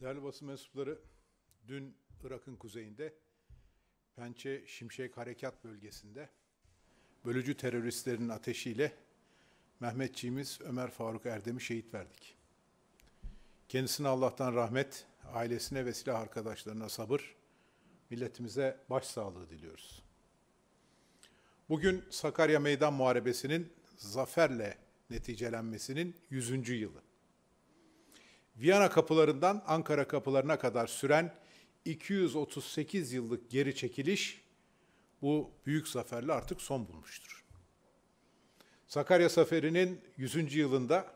Değerli basın mensupları, dün Irak'ın kuzeyinde Pençe Şimşek Harekat Bölgesi'nde bölücü teröristlerin ateşiyle Mehmetçiğimiz Ömer Faruk Erdem'i şehit verdik. Kendisine Allah'tan rahmet, ailesine ve silah arkadaşlarına sabır, milletimize başsağlığı diliyoruz. Bugün Sakarya Meydan Muharebesi'nin zaferle neticelenmesinin 100. yılı. Viyana kapılarından Ankara kapılarına kadar süren 238 yıllık geri çekiliş bu büyük zaferle artık son bulmuştur. Sakarya Seferi'nin 100. yılında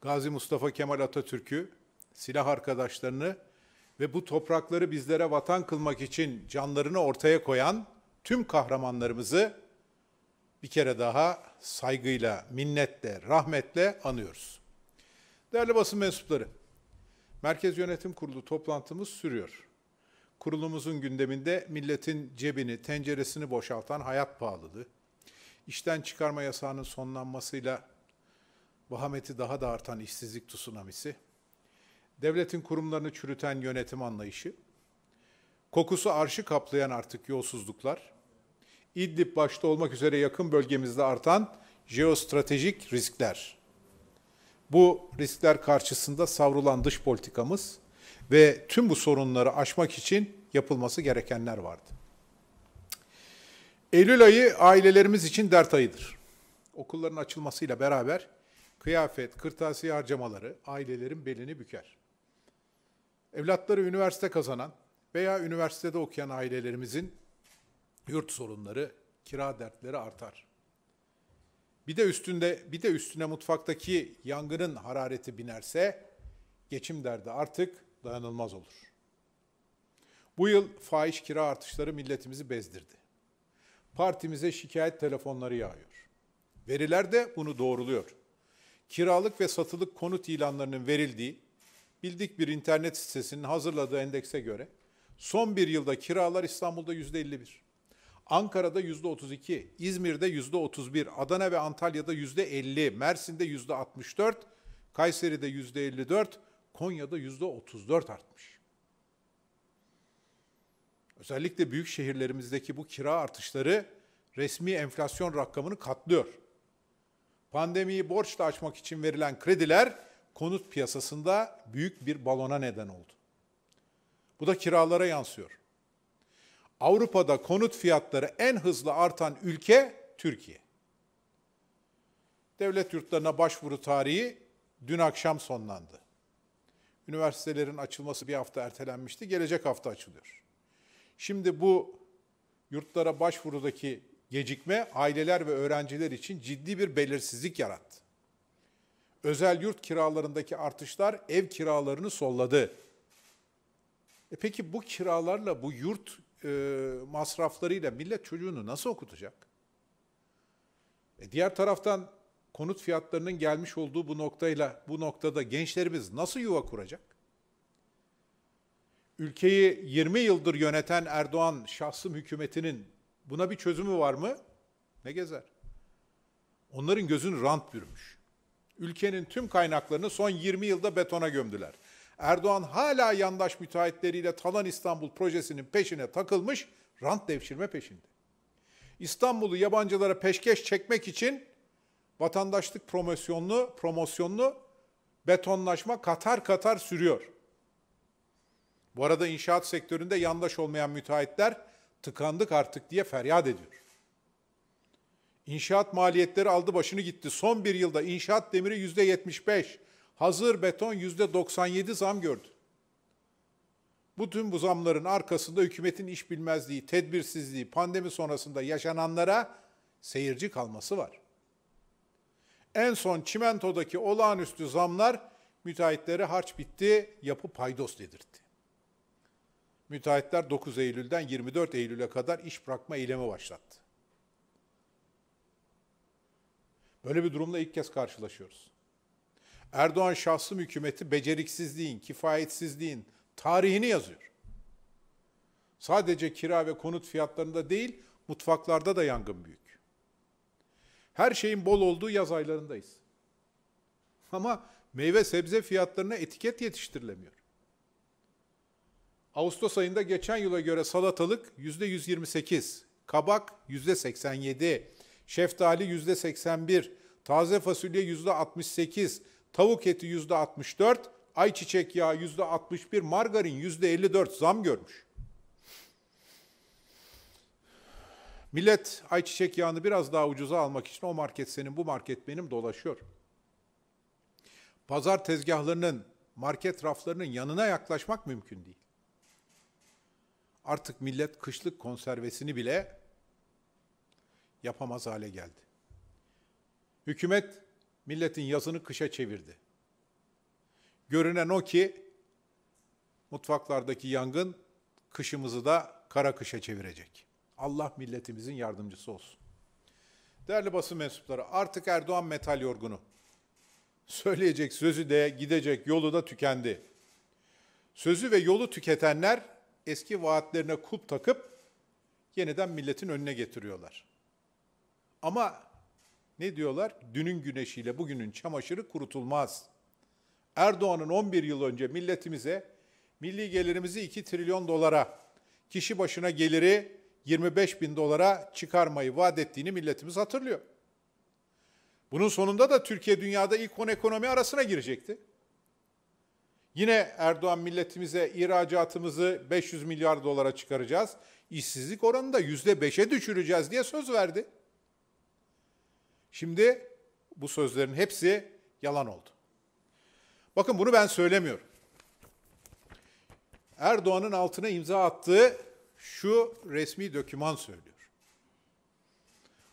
Gazi Mustafa Kemal Atatürk'ü, silah arkadaşlarını ve bu toprakları bizlere vatan kılmak için canlarını ortaya koyan tüm kahramanlarımızı bir kere daha saygıyla, minnetle, rahmetle anıyoruz. Değerli basın mensupları, Merkez Yönetim Kurulu toplantımız sürüyor. Kurulumuzun gündeminde milletin cebini, tenceresini boşaltan hayat pahalılığı, işten çıkarma yasağının sonlanmasıyla vahameti daha da artan işsizlik tsunamisi, devletin kurumlarını çürüten yönetim anlayışı, kokusu arşı kaplayan artık yolsuzluklar, İdlib başta olmak üzere yakın bölgemizde artan jeostratejik riskler. Bu riskler karşısında savrulan dış politikamız ve tüm bu sorunları aşmak için yapılması gerekenler vardı. Eylül ayı ailelerimiz için dert ayıdır. Okulların açılmasıyla beraber kıyafet, kırtasiye harcamaları ailelerin belini büker. Evlatları üniversite kazanan veya üniversitede okuyan ailelerimizin yurt sorunları, kira dertleri artar. Bir de üstünde bir de üstüne mutfaktaki yangının harareti binerse geçim derdi artık dayanılmaz olur. Bu yıl faiz kira artışları milletimizi bezdirdi. Partimize şikayet telefonları yağıyor. Veriler de bunu doğruluyor. Kiralık ve satılık konut ilanlarının verildiği bildik bir internet sitesinin hazırladığı endekse göre son bir yılda kiralar İstanbul'da yüzde 51. Ankara'da %32, İzmir'de %31, Adana ve Antalya'da %50, Mersin'de %64, Kayseri'de %54, Konya'da %34 artmış. Özellikle büyük şehirlerimizdeki bu kira artışları resmi enflasyon rakamını katlıyor. Pandemiyi borçla açmak için verilen krediler konut piyasasında büyük bir balona neden oldu. Bu da kiralara yansıyor. Avrupa'da konut fiyatları en hızlı artan ülke Türkiye. Devlet yurtlarına başvuru tarihi dün akşam sonlandı. Üniversitelerin açılması bir hafta ertelenmişti, gelecek hafta açılıyor. Şimdi bu yurtlara başvurudaki gecikme aileler ve öğrenciler için ciddi bir belirsizlik yarattı. Özel yurt kiralarındaki artışlar ev kiralarını solladı. E peki bu kiralarla bu yurt e, masraflarıyla millet çocuğunu nasıl okutacak? E diğer taraftan konut fiyatlarının gelmiş olduğu bu noktayla bu noktada gençlerimiz nasıl yuva kuracak? Ülkeyi 20 yıldır yöneten Erdoğan şahsım hükümetinin buna bir çözümü var mı? Ne gezer? Onların gözün rant bürümüş. Ülkenin tüm kaynaklarını son 20 yılda betona gömdüler. Erdoğan hala yandaş müteahhitleriyle Talan İstanbul projesinin peşine takılmış, rant devşirme peşinde. İstanbul'u yabancılara peşkeş çekmek için vatandaşlık promosyonlu, promosyonlu betonlaşma katar katar sürüyor. Bu arada inşaat sektöründe yandaş olmayan müteahhitler tıkandık artık diye feryat ediyor. İnşaat maliyetleri aldı başını gitti. Son bir yılda inşaat demiri yüzde yetmiş beş. Hazır beton yüzde %97 zam gördü. Bu tüm bu zamların arkasında hükümetin iş bilmezliği, tedbirsizliği, pandemi sonrasında yaşananlara seyirci kalması var. En son çimentodaki olağanüstü zamlar müteahhitlere harç bitti, yapı paydos dedirtti. Müteahhitler 9 Eylül'den 24 Eylül'e kadar iş bırakma eylemi başlattı. Böyle bir durumla ilk kez karşılaşıyoruz. Erdoğan şahsım hükümeti beceriksizliğin, kifayetsizliğin tarihini yazıyor. Sadece kira ve konut fiyatlarında değil, mutfaklarda da yangın büyük. Her şeyin bol olduğu yaz aylarındayız. Ama meyve sebze fiyatlarına etiket yetiştirilemiyor. Ağustos ayında geçen yıla göre salatalık yüzde %128, kabak yüzde %87, şeftali yüzde %81, taze fasulye yüzde %68, Tavuk eti yüzde 64, ayçiçek yağı yüzde 61, margarin yüzde 54 zam görmüş. Millet ayçiçek yağını biraz daha ucuza almak için o market senin bu market benim dolaşıyor. Pazar tezgahlarının, market raflarının yanına yaklaşmak mümkün değil. Artık millet kışlık konservesini bile yapamaz hale geldi. Hükümet milletin yazını kışa çevirdi. Görünen o ki mutfaklardaki yangın kışımızı da kara kışa çevirecek. Allah milletimizin yardımcısı olsun. Değerli basın mensupları artık Erdoğan metal yorgunu. Söyleyecek sözü de gidecek yolu da tükendi. Sözü ve yolu tüketenler eski vaatlerine kulp takıp yeniden milletin önüne getiriyorlar. Ama ne diyorlar? Dünün güneşiyle bugünün çamaşırı kurutulmaz. Erdoğan'ın 11 yıl önce milletimize milli gelirimizi 2 trilyon dolara, kişi başına geliri 25 bin dolara çıkarmayı vaat ettiğini milletimiz hatırlıyor. Bunun sonunda da Türkiye dünyada ilk 10 ekonomi arasına girecekti. Yine Erdoğan milletimize ihracatımızı 500 milyar dolara çıkaracağız. işsizlik oranını da %5'e düşüreceğiz diye söz verdi. Şimdi bu sözlerin hepsi yalan oldu. Bakın bunu ben söylemiyorum. Erdoğan'ın altına imza attığı şu resmi döküman söylüyor.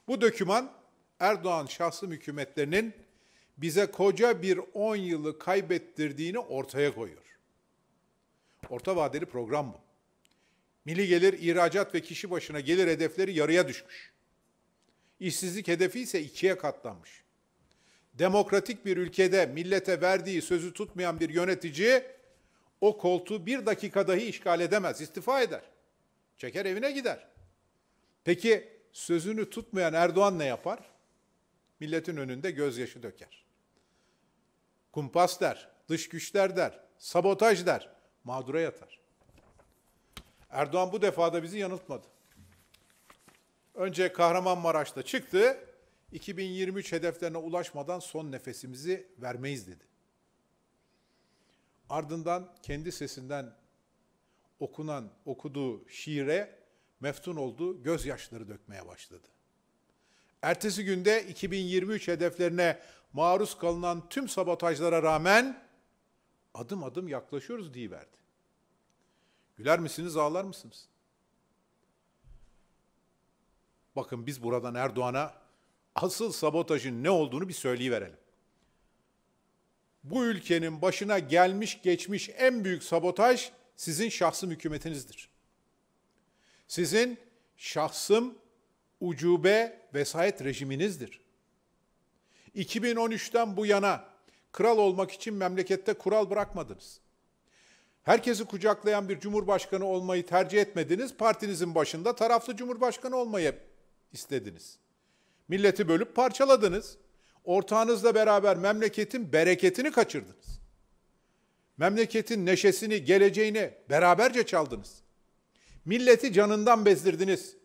Bu döküman Erdoğan şahsım hükümetlerinin bize koca bir 10 yılı kaybettirdiğini ortaya koyuyor. Orta vadeli program bu. Milli gelir, ihracat ve kişi başına gelir hedefleri yarıya düşmüş. İşsizlik hedefi ise ikiye katlanmış. Demokratik bir ülkede millete verdiği sözü tutmayan bir yönetici o koltuğu bir dakika dahi işgal edemez, istifa eder. Çeker evine gider. Peki sözünü tutmayan Erdoğan ne yapar? Milletin önünde gözyaşı döker. Kumpas der, dış güçler der, sabotaj der, mağdura yatar. Erdoğan bu defada bizi yanıltmadı. Önce Kahramanmaraş'ta çıktı. 2023 hedeflerine ulaşmadan son nefesimizi vermeyiz dedi. Ardından kendi sesinden okunan, okuduğu şiire meftun oldu, gözyaşları dökmeye başladı. Ertesi günde 2023 hedeflerine maruz kalınan tüm sabotajlara rağmen adım adım yaklaşıyoruz diye verdi. Güler misiniz, ağlar mısınız? Bakın biz buradan Erdoğan'a asıl sabotajın ne olduğunu bir söyleyiverelim. Bu ülkenin başına gelmiş geçmiş en büyük sabotaj sizin şahsım hükümetinizdir. Sizin şahsım ucube vesayet rejiminizdir. 2013'ten bu yana kral olmak için memlekette kural bırakmadınız. Herkesi kucaklayan bir cumhurbaşkanı olmayı tercih etmediniz. Partinizin başında taraflı cumhurbaşkanı olmayı istediniz. Milleti bölüp parçaladınız. Ortağınızla beraber memleketin bereketini kaçırdınız. Memleketin neşesini, geleceğini beraberce çaldınız. Milleti canından bezdirdiniz.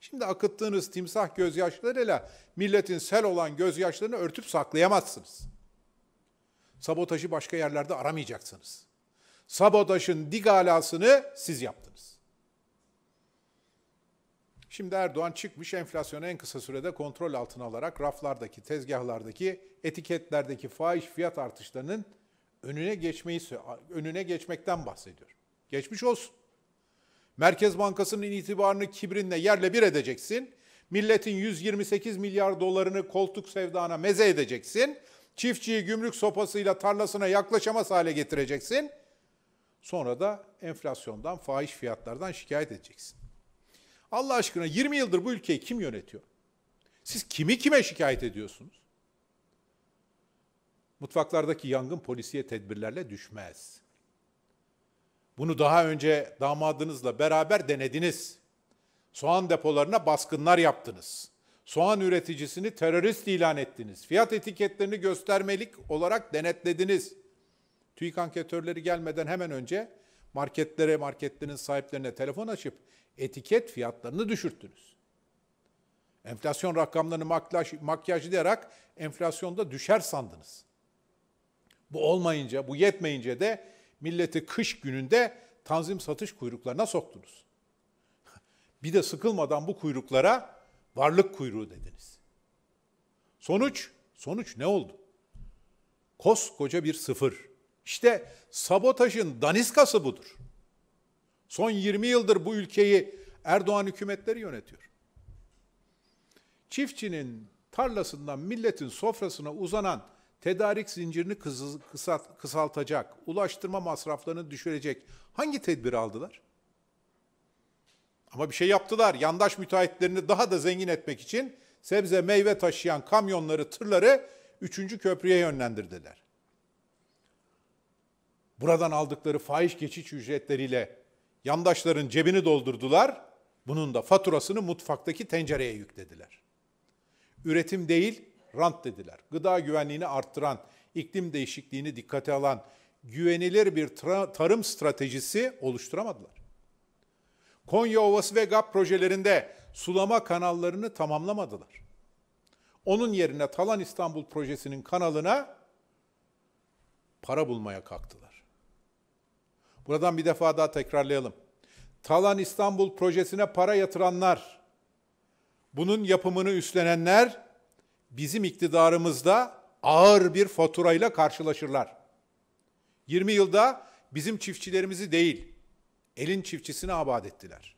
Şimdi akıttığınız timsah gözyaşlarıyla milletin sel olan gözyaşlarını örtüp saklayamazsınız. Sabotajı başka yerlerde aramayacaksınız. Sabotajın digalasını siz yaptınız. Şimdi Erdoğan çıkmış enflasyonu en kısa sürede kontrol altına alarak raflardaki, tezgahlardaki, etiketlerdeki faiz fiyat artışlarının önüne geçmeyi önüne geçmekten bahsediyor. Geçmiş olsun. Merkez Bankası'nın itibarını kibrinle yerle bir edeceksin. Milletin 128 milyar dolarını koltuk sevdana meze edeceksin. Çiftçiyi gümrük sopasıyla tarlasına yaklaşamaz hale getireceksin. Sonra da enflasyondan, faiz fiyatlardan şikayet edeceksin. Allah aşkına 20 yıldır bu ülkeyi kim yönetiyor? Siz kimi kime şikayet ediyorsunuz? Mutfaklardaki yangın polisiye tedbirlerle düşmez. Bunu daha önce damadınızla beraber denediniz. Soğan depolarına baskınlar yaptınız. Soğan üreticisini terörist ilan ettiniz. Fiyat etiketlerini göstermelik olarak denetlediniz. TÜİK anketörleri gelmeden hemen önce marketlere, marketlerin sahiplerine telefon açıp etiket fiyatlarını düşürttünüz. Enflasyon rakamlarını makyaj, makyajlayarak enflasyonda düşer sandınız. Bu olmayınca, bu yetmeyince de milleti kış gününde tanzim satış kuyruklarına soktunuz. Bir de sıkılmadan bu kuyruklara varlık kuyruğu dediniz. Sonuç, sonuç ne oldu? Koskoca bir sıfır. İşte sabotajın daniskası budur. Son 20 yıldır bu ülkeyi Erdoğan hükümetleri yönetiyor. Çiftçinin tarlasından milletin sofrasına uzanan tedarik zincirini kısaltacak, ulaştırma masraflarını düşürecek hangi tedbir aldılar? Ama bir şey yaptılar. Yandaş müteahhitlerini daha da zengin etmek için sebze meyve taşıyan kamyonları, tırları 3. köprüye yönlendirdiler. Buradan aldıkları faiz geçiş ücretleriyle Yandaşların cebini doldurdular. Bunun da faturasını mutfaktaki tencereye yüklediler. Üretim değil, rant dediler. Gıda güvenliğini arttıran, iklim değişikliğini dikkate alan güvenilir bir tarım stratejisi oluşturamadılar. Konya Ovası ve GAP projelerinde sulama kanallarını tamamlamadılar. Onun yerine Talan İstanbul projesinin kanalına para bulmaya kalktılar. Buradan bir defa daha tekrarlayalım. Talan İstanbul projesine para yatıranlar, bunun yapımını üstlenenler bizim iktidarımızda ağır bir faturayla karşılaşırlar. 20 yılda bizim çiftçilerimizi değil, elin çiftçisini abad ettiler.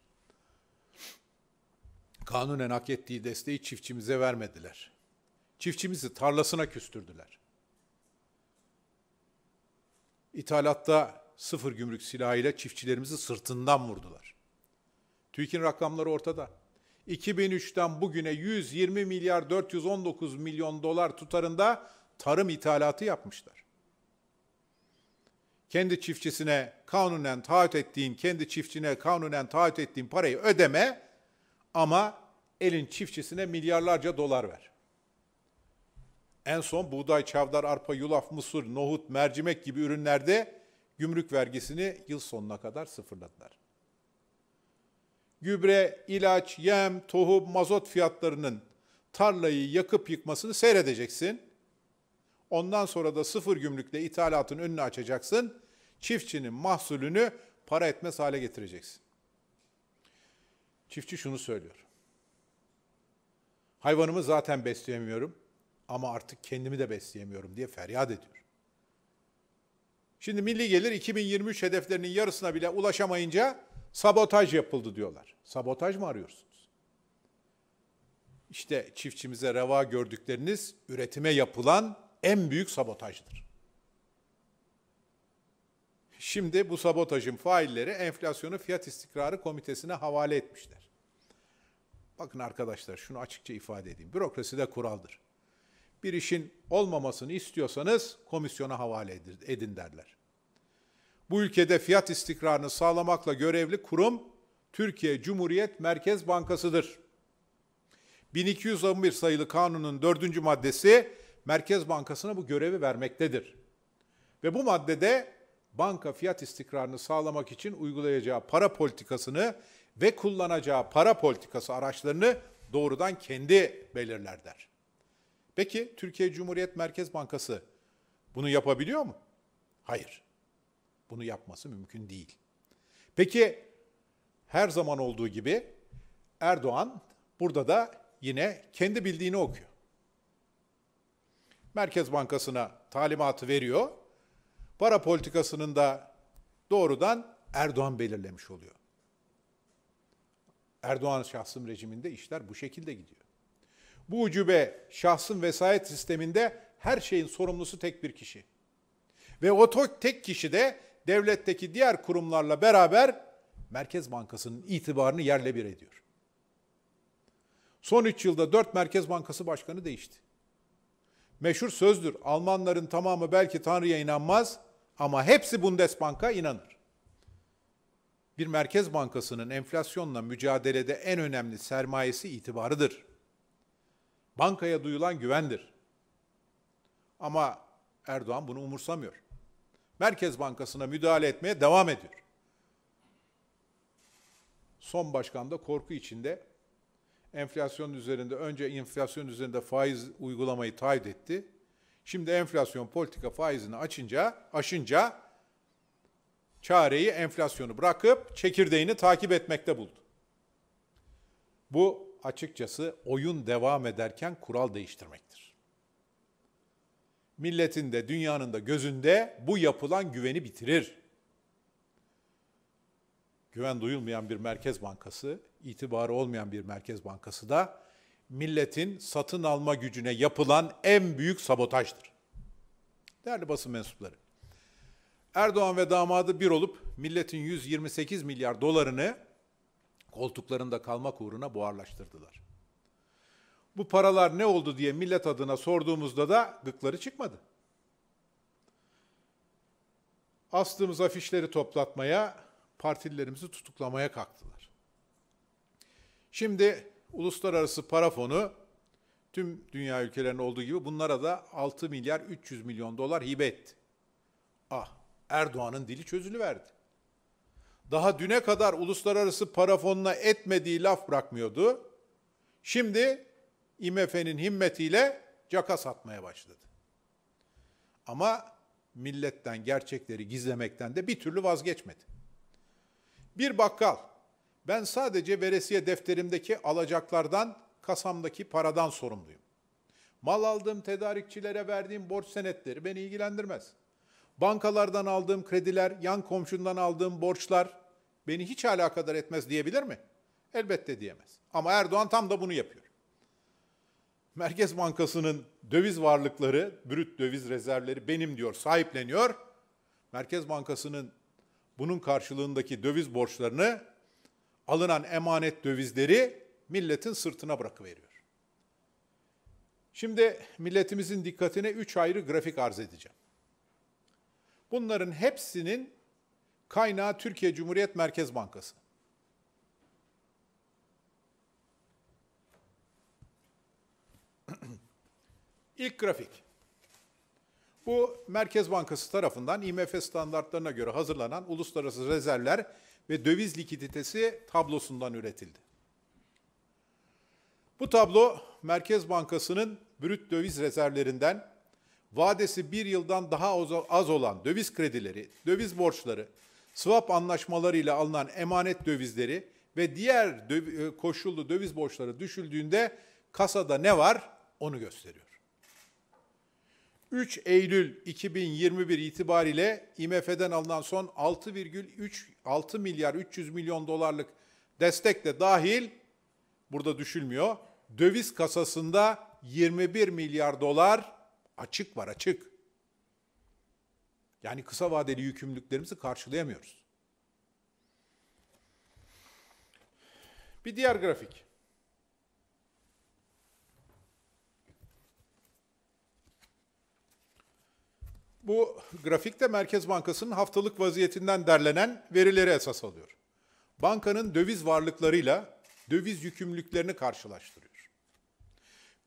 Kanunen hak ettiği desteği çiftçimize vermediler. Çiftçimizi tarlasına küstürdüler. İthalatta sıfır gümrük silahıyla çiftçilerimizi sırtından vurdular. TÜİK'in rakamları ortada. 2003'ten bugüne 120 milyar 419 milyon dolar tutarında tarım ithalatı yapmışlar. Kendi çiftçisine kanunen taahhüt ettiğin, kendi çiftçine kanunen taahhüt ettiğin parayı ödeme ama elin çiftçisine milyarlarca dolar ver. En son buğday, çavdar, arpa, yulaf, mısır, nohut, mercimek gibi ürünlerde gümrük vergisini yıl sonuna kadar sıfırladılar. Gübre, ilaç, yem, tohum, mazot fiyatlarının tarlayı yakıp yıkmasını seyredeceksin. Ondan sonra da sıfır gümrükle ithalatın önünü açacaksın. Çiftçinin mahsulünü para etmez hale getireceksin. Çiftçi şunu söylüyor. Hayvanımı zaten besleyemiyorum ama artık kendimi de besleyemiyorum diye feryat ediyor. Şimdi milli gelir 2023 hedeflerinin yarısına bile ulaşamayınca sabotaj yapıldı diyorlar. Sabotaj mı arıyorsunuz? İşte çiftçimize reva gördükleriniz üretime yapılan en büyük sabotajdır. Şimdi bu sabotajın failleri enflasyonu fiyat istikrarı komitesine havale etmişler. Bakın arkadaşlar şunu açıkça ifade edeyim. Bürokrasi de kuraldır bir işin olmamasını istiyorsanız komisyona havale edin derler. Bu ülkede fiyat istikrarını sağlamakla görevli kurum Türkiye Cumhuriyet Merkez Bankası'dır. 1211 sayılı kanunun dördüncü maddesi Merkez Bankası'na bu görevi vermektedir. Ve bu maddede banka fiyat istikrarını sağlamak için uygulayacağı para politikasını ve kullanacağı para politikası araçlarını doğrudan kendi belirler der. Peki Türkiye Cumhuriyet Merkez Bankası bunu yapabiliyor mu? Hayır. Bunu yapması mümkün değil. Peki her zaman olduğu gibi Erdoğan burada da yine kendi bildiğini okuyor. Merkez Bankası'na talimatı veriyor. Para politikasının da doğrudan Erdoğan belirlemiş oluyor. Erdoğan şahsım rejiminde işler bu şekilde gidiyor. Bu ucube şahsın vesayet sisteminde her şeyin sorumlusu tek bir kişi. Ve o tek kişi de devletteki diğer kurumlarla beraber Merkez Bankası'nın itibarını yerle bir ediyor. Son 3 yılda 4 Merkez Bankası Başkanı değişti. Meşhur sözdür. Almanların tamamı belki Tanrı'ya inanmaz ama hepsi Bundesbank'a inanır. Bir merkez bankasının enflasyonla mücadelede en önemli sermayesi itibarıdır bankaya duyulan güvendir. Ama Erdoğan bunu umursamıyor. Merkez Bankası'na müdahale etmeye devam ediyor. Son başkan da korku içinde enflasyon üzerinde önce enflasyon üzerinde faiz uygulamayı taahhüt etti. Şimdi enflasyon politika faizini açınca aşınca çareyi enflasyonu bırakıp çekirdeğini takip etmekte buldu. Bu açıkçası oyun devam ederken kural değiştirmektir. Milletin de dünyanın da gözünde bu yapılan güveni bitirir. Güven duyulmayan bir merkez bankası, itibarı olmayan bir merkez bankası da milletin satın alma gücüne yapılan en büyük sabotajdır. Değerli basın mensupları, Erdoğan ve damadı bir olup milletin 128 milyar dolarını koltuklarında kalmak uğruna buharlaştırdılar. Bu paralar ne oldu diye millet adına sorduğumuzda da gıkları çıkmadı. Astığımız afişleri toplatmaya, partililerimizi tutuklamaya kalktılar. Şimdi uluslararası para fonu tüm dünya ülkelerinin olduğu gibi bunlara da 6 milyar 300 milyon dolar hibe etti. Ah Erdoğan'ın dili çözülüverdi daha düne kadar uluslararası para fonuna etmediği laf bırakmıyordu. Şimdi IMF'nin himmetiyle caka satmaya başladı. Ama milletten gerçekleri gizlemekten de bir türlü vazgeçmedi. Bir bakkal, ben sadece veresiye defterimdeki alacaklardan, kasamdaki paradan sorumluyum. Mal aldığım tedarikçilere verdiğim borç senetleri beni ilgilendirmez.'' bankalardan aldığım krediler, yan komşundan aldığım borçlar beni hiç alakadar etmez diyebilir mi? Elbette diyemez. Ama Erdoğan tam da bunu yapıyor. Merkez Bankası'nın döviz varlıkları, brüt döviz rezervleri benim diyor, sahipleniyor. Merkez Bankası'nın bunun karşılığındaki döviz borçlarını alınan emanet dövizleri milletin sırtına bırakıveriyor. Şimdi milletimizin dikkatine üç ayrı grafik arz edeceğim. Bunların hepsinin kaynağı Türkiye Cumhuriyet Merkez Bankası. İlk grafik. Bu Merkez Bankası tarafından IMF standartlarına göre hazırlanan uluslararası rezervler ve döviz likiditesi tablosundan üretildi. Bu tablo Merkez Bankası'nın brüt döviz rezervlerinden vadesi bir yıldan daha az olan döviz kredileri, döviz borçları, swap anlaşmalarıyla alınan emanet dövizleri ve diğer döv e, koşullu döviz borçları düşüldüğünde kasada ne var onu gösteriyor. 3 Eylül 2021 itibariyle IMF'den alınan son 6,3 6 milyar 300 milyon dolarlık destek de dahil burada düşülmüyor. Döviz kasasında 21 milyar dolar Açık var açık. Yani kısa vadeli yükümlülüklerimizi karşılayamıyoruz. Bir diğer grafik. Bu grafikte Merkez Bankası'nın haftalık vaziyetinden derlenen verileri esas alıyor. Bankanın döviz varlıklarıyla döviz yükümlülüklerini karşılaştırıyor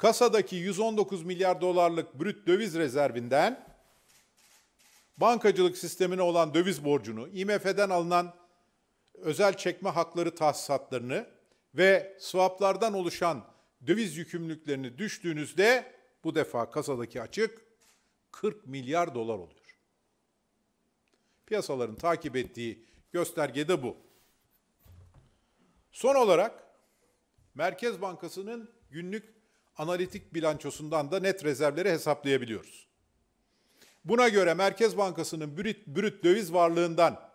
kasadaki 119 milyar dolarlık brüt döviz rezervinden bankacılık sistemine olan döviz borcunu, IMF'den alınan özel çekme hakları tahsisatlarını ve swaplardan oluşan döviz yükümlülüklerini düştüğünüzde bu defa kasadaki açık 40 milyar dolar oluyor. Piyasaların takip ettiği gösterge de bu. Son olarak Merkez Bankası'nın günlük analitik bilançosundan da net rezervleri hesaplayabiliyoruz. Buna göre Merkez Bankası'nın brüt, brüt döviz varlığından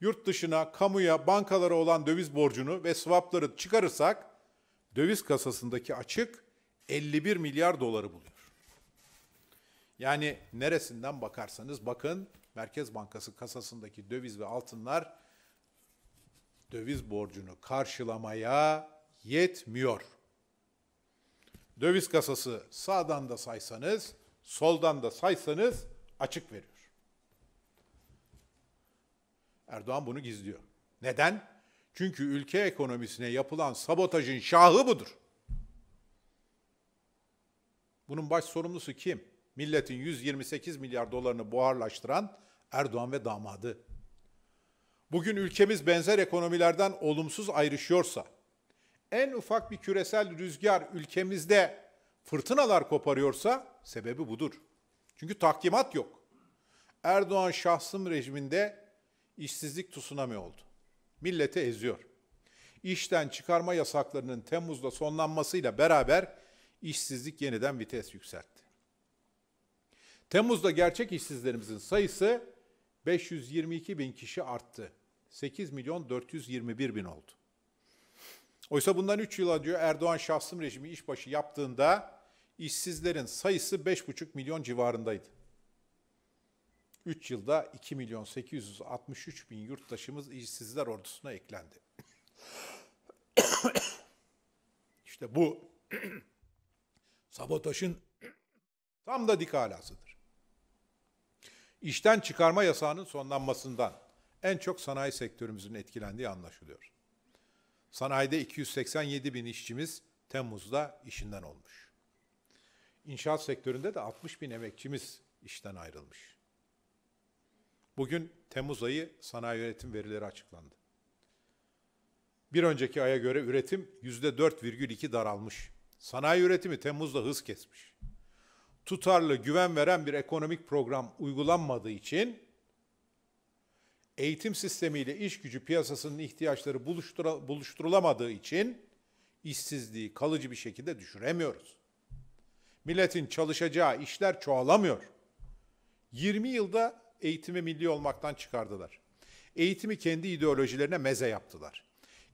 yurt dışına, kamuya, bankalara olan döviz borcunu ve swapları çıkarırsak döviz kasasındaki açık 51 milyar doları buluyor. Yani neresinden bakarsanız bakın Merkez Bankası kasasındaki döviz ve altınlar döviz borcunu karşılamaya yetmiyor döviz kasası sağdan da saysanız, soldan da saysanız açık veriyor. Erdoğan bunu gizliyor. Neden? Çünkü ülke ekonomisine yapılan sabotajın şahı budur. Bunun baş sorumlusu kim? Milletin 128 milyar dolarını buharlaştıran Erdoğan ve damadı. Bugün ülkemiz benzer ekonomilerden olumsuz ayrışıyorsa, en ufak bir küresel rüzgar ülkemizde fırtınalar koparıyorsa sebebi budur. Çünkü tahkimat yok. Erdoğan şahsım rejiminde işsizlik tsunami oldu. Milleti eziyor. İşten çıkarma yasaklarının Temmuz'da sonlanmasıyla beraber işsizlik yeniden vites yükseltti. Temmuz'da gerçek işsizlerimizin sayısı 522 bin kişi arttı. 8 milyon 421 bin oldu. Oysa bundan 3 yıla diyor Erdoğan şahsım rejimi işbaşı yaptığında işsizlerin sayısı 5,5 milyon civarındaydı. 3 yılda 2 milyon 863 bin yurttaşımız işsizler ordusuna eklendi. İşte bu sabotajın tam da dik alasıdır. İşten çıkarma yasağının sonlanmasından en çok sanayi sektörümüzün etkilendiği anlaşılıyor. Sanayide 287 bin işçimiz Temmuz'da işinden olmuş. İnşaat sektöründe de 60 bin emekçimiz işten ayrılmış. Bugün Temmuz ayı sanayi üretim verileri açıklandı. Bir önceki aya göre üretim %4,2 daralmış. Sanayi üretimi Temmuz'da hız kesmiş. Tutarlı, güven veren bir ekonomik program uygulanmadığı için eğitim sistemiyle iş gücü piyasasının ihtiyaçları buluştura, buluşturulamadığı için işsizliği kalıcı bir şekilde düşüremiyoruz. Milletin çalışacağı işler çoğalamıyor. 20 yılda eğitimi milli olmaktan çıkardılar. Eğitimi kendi ideolojilerine meze yaptılar.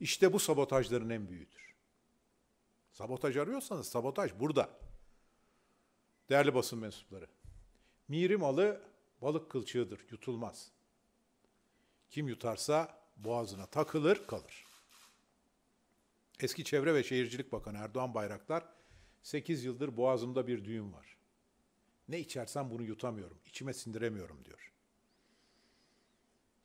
İşte bu sabotajların en büyüğüdür. Sabotaj arıyorsanız sabotaj burada. Değerli basın mensupları. Miri alı balık kılçığıdır, yutulmaz. Kim yutarsa boğazına takılır kalır. Eski Çevre ve Şehircilik Bakanı Erdoğan Bayraktar 8 yıldır boğazımda bir düğüm var. Ne içersem bunu yutamıyorum, içime sindiremiyorum diyor.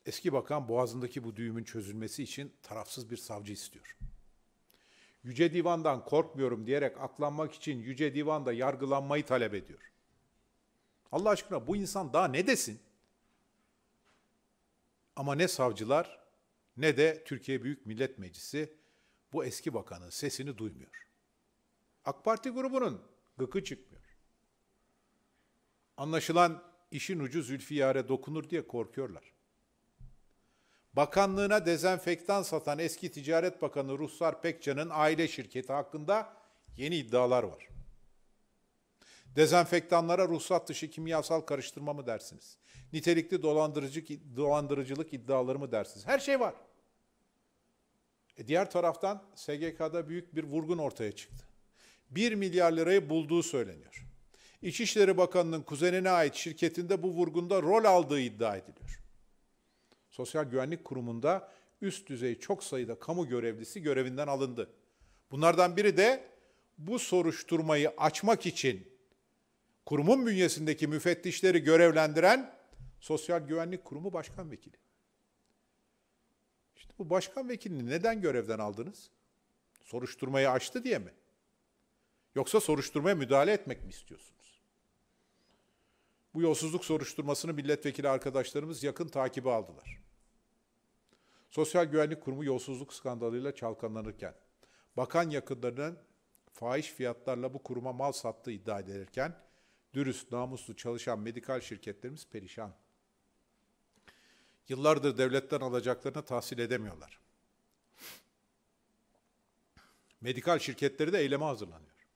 Eski bakan boğazındaki bu düğümün çözülmesi için tarafsız bir savcı istiyor. Yüce Divan'dan korkmuyorum diyerek aklanmak için Yüce Divan'da yargılanmayı talep ediyor. Allah aşkına bu insan daha ne desin? Ama ne savcılar ne de Türkiye Büyük Millet Meclisi bu eski bakanın sesini duymuyor. AK Parti grubunun gıkı çıkmıyor. Anlaşılan işin ucu Zülfiyar'e dokunur diye korkuyorlar. Bakanlığına dezenfektan satan eski Ticaret Bakanı Ruhsar Pekcan'ın aile şirketi hakkında yeni iddialar var. Dezenfektanlara ruhsat dışı kimyasal karıştırma mı dersiniz? Nitelikli dolandırıcı, dolandırıcılık iddiaları mı dersiniz? Her şey var. E diğer taraftan SGK'da büyük bir vurgun ortaya çıktı. 1 milyar lirayı bulduğu söyleniyor. İçişleri Bakanı'nın kuzenine ait şirketinde bu vurgunda rol aldığı iddia ediliyor. Sosyal Güvenlik Kurumu'nda üst düzey çok sayıda kamu görevlisi görevinden alındı. Bunlardan biri de bu soruşturmayı açmak için kurumun bünyesindeki müfettişleri görevlendiren Sosyal Güvenlik Kurumu Başkan Vekili. İşte bu başkan vekilini neden görevden aldınız? Soruşturmayı açtı diye mi? Yoksa soruşturmaya müdahale etmek mi istiyorsunuz? Bu yolsuzluk soruşturmasını milletvekili arkadaşlarımız yakın takibi aldılar. Sosyal Güvenlik Kurumu yolsuzluk skandalıyla çalkanlanırken, bakan yakınlarının fahiş fiyatlarla bu kuruma mal sattığı iddia edilirken, dürüst, namuslu çalışan medikal şirketlerimiz perişan. Yıllardır devletten alacaklarını tahsil edemiyorlar. Medikal şirketleri de eyleme hazırlanıyor.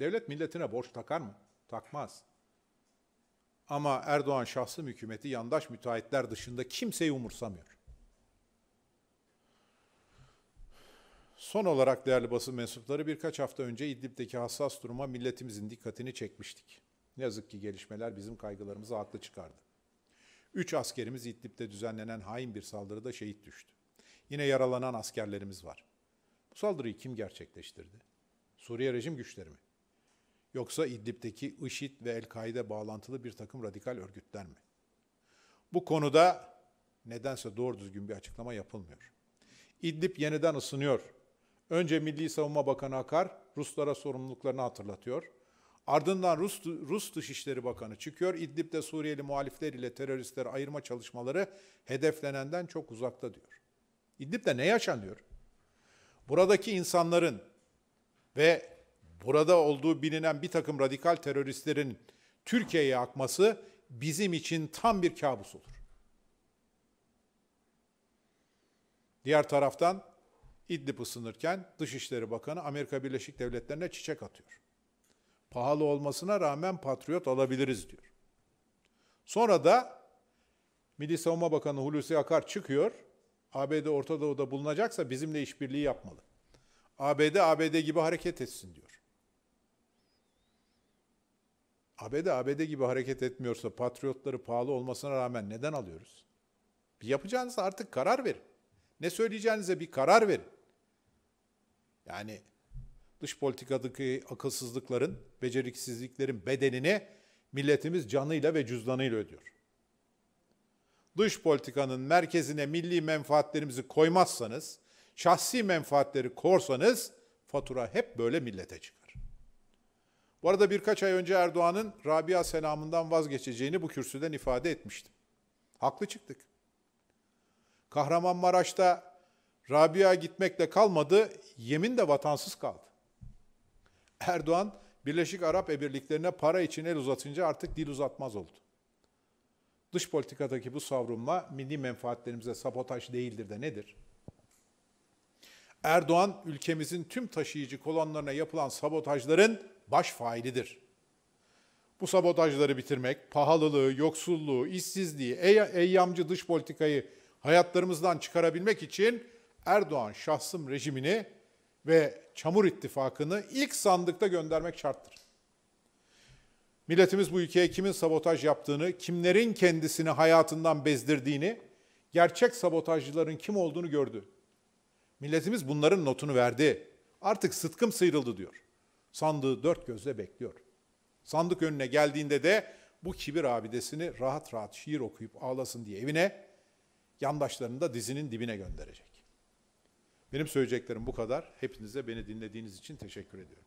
Devlet milletine borç takar mı? Takmaz. Ama Erdoğan şahsı hükümeti yandaş müteahhitler dışında kimseyi umursamıyor. Son olarak değerli basın mensupları birkaç hafta önce İdlib'deki hassas duruma milletimizin dikkatini çekmiştik. Ne yazık ki gelişmeler bizim kaygılarımızı haklı çıkardı. Üç askerimiz İdlib'de düzenlenen hain bir saldırıda şehit düştü. Yine yaralanan askerlerimiz var. Bu saldırıyı kim gerçekleştirdi? Suriye rejim güçleri mi? Yoksa İdlib'deki IŞİD ve El-Kaide bağlantılı bir takım radikal örgütler mi? Bu konuda nedense doğru düzgün bir açıklama yapılmıyor. İdlib yeniden ısınıyor Önce Milli Savunma Bakanı Akar Ruslara sorumluluklarını hatırlatıyor. Ardından Rus, Rus Dışişleri Bakanı çıkıyor. İdlib'de Suriyeli muhalifler ile teröristleri ayırma çalışmaları hedeflenenden çok uzakta diyor. İdlib'de ne yaşanıyor? Buradaki insanların ve burada olduğu bilinen bir takım radikal teröristlerin Türkiye'ye akması bizim için tam bir kabus olur. Diğer taraftan İdlib ısınırken Dışişleri Bakanı Amerika Birleşik Devletleri'ne çiçek atıyor. Pahalı olmasına rağmen patriot alabiliriz diyor. Sonra da Milli Savunma Bakanı Hulusi Akar çıkıyor. ABD Orta Doğu'da bulunacaksa bizimle işbirliği yapmalı. ABD ABD gibi hareket etsin diyor. ABD ABD gibi hareket etmiyorsa patriotları pahalı olmasına rağmen neden alıyoruz? Bir yapacağınıza artık karar verin. Ne söyleyeceğinize bir karar verin. Yani dış politikadaki akılsızlıkların, beceriksizliklerin bedenini milletimiz canıyla ve cüzdanıyla ödüyor. Dış politikanın merkezine milli menfaatlerimizi koymazsanız, şahsi menfaatleri korsanız fatura hep böyle millete çıkar. Bu arada birkaç ay önce Erdoğan'ın Rabia selamından vazgeçeceğini bu kürsüden ifade etmiştim. Haklı çıktık. Kahramanmaraş'ta Rabia gitmekle kalmadı, Yemin de vatansız kaldı. Erdoğan Birleşik Arap Emirlikleri'ne para için el uzatınca artık dil uzatmaz oldu. Dış politikadaki bu savrulma milli menfaatlerimize sabotaj değildir de nedir? Erdoğan ülkemizin tüm taşıyıcı kolonlarına yapılan sabotajların baş failidir. Bu sabotajları bitirmek, pahalılığı, yoksulluğu, işsizliği, ey eyyamcı dış politikayı hayatlarımızdan çıkarabilmek için Erdoğan şahsım rejimini ve çamur ittifakını ilk sandıkta göndermek şarttır. Milletimiz bu ülkeye kimin sabotaj yaptığını, kimlerin kendisini hayatından bezdirdiğini, gerçek sabotajcıların kim olduğunu gördü. Milletimiz bunların notunu verdi. Artık sıtkım sıyrıldı diyor. Sandığı dört gözle bekliyor. Sandık önüne geldiğinde de bu kibir abidesini rahat rahat şiir okuyup ağlasın diye evine, yandaşlarını da dizinin dibine gönderecek. Benim söyleyeceklerim bu kadar. Hepinize beni dinlediğiniz için teşekkür ediyorum.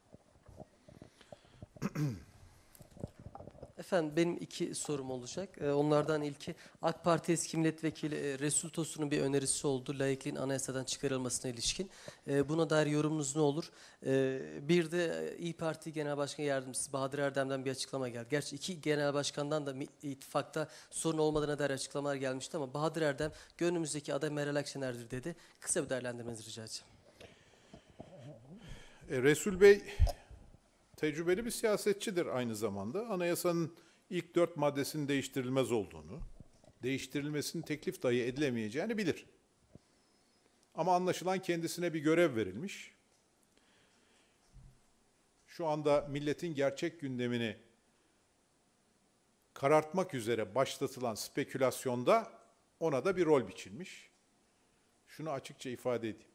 Efendim benim iki sorum olacak. Ee, onlardan ilki AK Parti eski milletvekili e, Resul Tosun'un bir önerisi oldu. Layıklığın anayasadan çıkarılmasına ilişkin. Ee, buna dair yorumunuz ne olur? Ee, bir de e, İyi Parti Genel Başkan Yardımcısı Bahadır Erdem'den bir açıklama geldi. Gerçi iki genel başkandan da ittifakta sorun olmadığına dair açıklamalar gelmişti ama Bahadır Erdem gönlümüzdeki aday Meral Akşener'dir dedi. Kısa bir değerlendirmenizi rica edeceğim. E, Resul Bey tecrübeli bir siyasetçidir aynı zamanda. Anayasanın ilk dört maddesinin değiştirilmez olduğunu, değiştirilmesinin teklif dahi edilemeyeceğini bilir. Ama anlaşılan kendisine bir görev verilmiş. Şu anda milletin gerçek gündemini karartmak üzere başlatılan spekülasyonda ona da bir rol biçilmiş. Şunu açıkça ifade edeyim.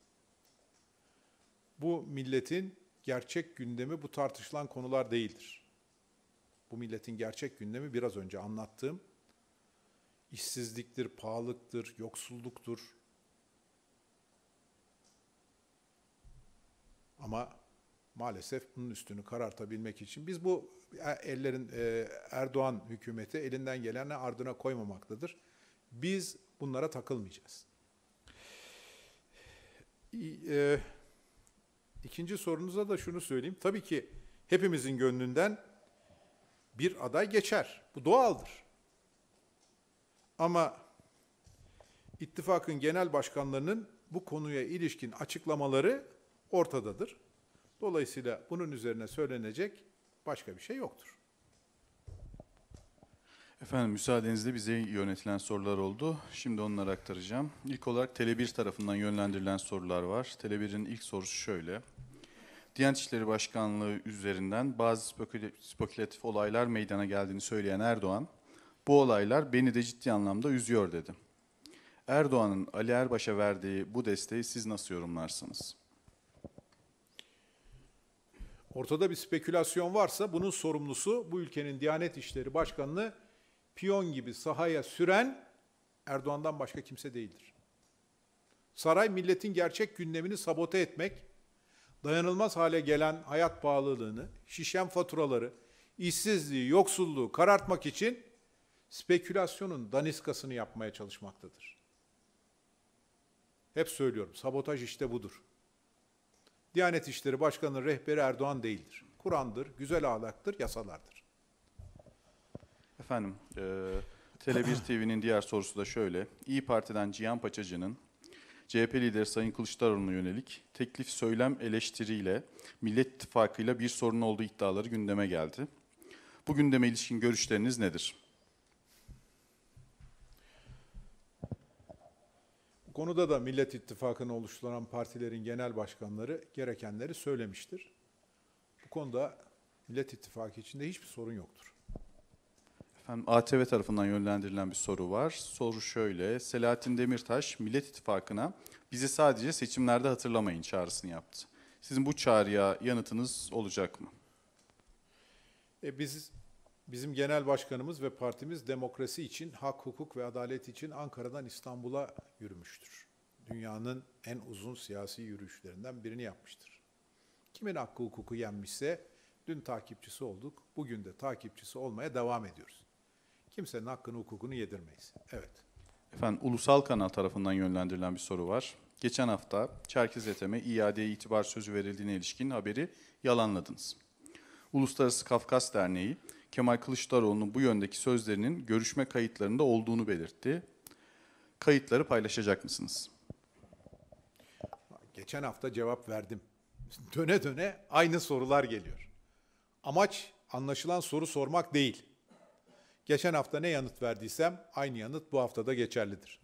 Bu milletin gerçek gündemi bu tartışılan konular değildir. Bu milletin gerçek gündemi biraz önce anlattığım işsizliktir, pahalıktır, yoksulluktur. Ama maalesef bunun üstünü karartabilmek için biz bu ellerin e, Erdoğan hükümeti elinden geleni ardına koymamaktadır. Biz bunlara takılmayacağız. Ee, İkinci sorunuza da şunu söyleyeyim. Tabii ki hepimizin gönlünden bir aday geçer. Bu doğaldır. Ama ittifakın genel başkanlarının bu konuya ilişkin açıklamaları ortadadır. Dolayısıyla bunun üzerine söylenecek başka bir şey yoktur. Efendim müsaadenizle bize yönetilen sorular oldu. Şimdi onları aktaracağım. İlk olarak Tele1 tarafından yönlendirilen sorular var. Tele1'in ilk sorusu şöyle. Diyanet İşleri Başkanlığı üzerinden bazı spekülatif olaylar meydana geldiğini söyleyen Erdoğan, bu olaylar beni de ciddi anlamda üzüyor dedi. Erdoğan'ın Ali Erbaş'a verdiği bu desteği siz nasıl yorumlarsınız? Ortada bir spekülasyon varsa bunun sorumlusu bu ülkenin Diyanet İşleri Başkanlığı piyon gibi sahaya süren Erdoğan'dan başka kimse değildir. Saray milletin gerçek gündemini sabote etmek, dayanılmaz hale gelen hayat pahalılığını, şişen faturaları, işsizliği, yoksulluğu karartmak için spekülasyonun daniskasını yapmaya çalışmaktadır. Hep söylüyorum, sabotaj işte budur. Diyanet İşleri Başkanı rehberi Erdoğan değildir. Kur'an'dır, güzel ahlaktır, yasalardır. Efendim, e, Tele1 TV'nin diğer sorusu da şöyle. İyi Parti'den Cihan Paçacı'nın CHP lideri Sayın Kılıçdaroğlu'na yönelik teklif söylem eleştiriyle Millet İttifakı'yla bir sorun olduğu iddiaları gündeme geldi. Bu gündeme ilişkin görüşleriniz nedir? Bu konuda da Millet İttifakı'nı oluşturan partilerin genel başkanları gerekenleri söylemiştir. Bu konuda Millet İttifakı içinde hiçbir sorun yoktur. Efendim, ATV tarafından yönlendirilen bir soru var. Soru şöyle, Selahattin Demirtaş Millet İttifakı'na bizi sadece seçimlerde hatırlamayın çağrısını yaptı. Sizin bu çağrıya yanıtınız olacak mı? E biz Bizim genel başkanımız ve partimiz demokrasi için, hak, hukuk ve adalet için Ankara'dan İstanbul'a yürümüştür. Dünyanın en uzun siyasi yürüyüşlerinden birini yapmıştır. Kimin hakkı hukuku yenmişse dün takipçisi olduk, bugün de takipçisi olmaya devam ediyoruz kimsenin hakkını hukukunu yedirmeyiz. Evet. Efendim ulusal kanal tarafından yönlendirilen bir soru var. Geçen hafta Çerkez Etem'e iadeye itibar sözü verildiğine ilişkin haberi yalanladınız. Uluslararası Kafkas Derneği Kemal Kılıçdaroğlu'nun bu yöndeki sözlerinin görüşme kayıtlarında olduğunu belirtti. Kayıtları paylaşacak mısınız? Geçen hafta cevap verdim. Döne döne aynı sorular geliyor. Amaç anlaşılan soru sormak değil. Geçen hafta ne yanıt verdiysem aynı yanıt bu haftada geçerlidir.